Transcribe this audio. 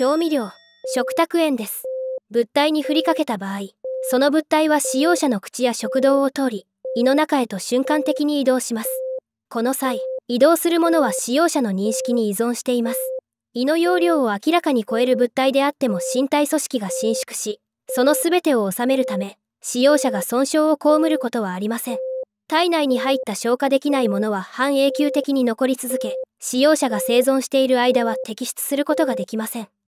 調味料食卓塩です物体に振りかけた場合その物体は使用者の口や食道を通り胃の中へと瞬間的に移動しますこの際移動するものは使用者の認識に依存しています胃の容量を明らかに超える物体であっても身体組織が伸縮しその全てを収めるため使用者が損傷を被ることはありません体内に入った消化できないものは半永久的に残り続け使用者が生存している間は摘出することができません